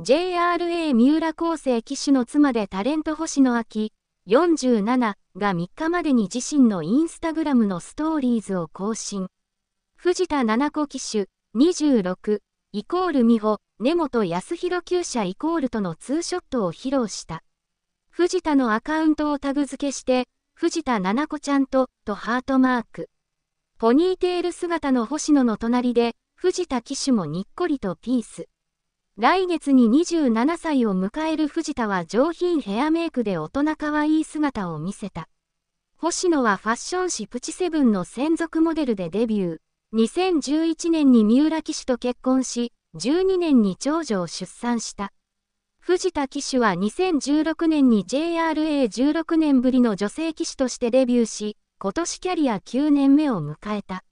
JRA 三浦康生騎手の妻でタレント星野明47が3日までに自身のインスタグラムのストーリーズを更新。藤田七子騎手26イコール美穂根本康弘厩舎イコールとのツーショットを披露した。藤田のアカウントをタグ付けして、藤田七子ちゃんと、とハートマーク。ポニーテール姿の星野の隣で、藤田騎手もにっこりとピース。来月に27歳を迎える藤田は上品ヘアメイクで大人可愛い姿を見せた。星野はファッション誌プチセブンの専属モデルでデビュー。2011年に三浦騎手と結婚し、12年に長女を出産した。藤田騎手は2016年に JRA16 年ぶりの女性騎手としてデビューし、今年キャリア9年目を迎えた。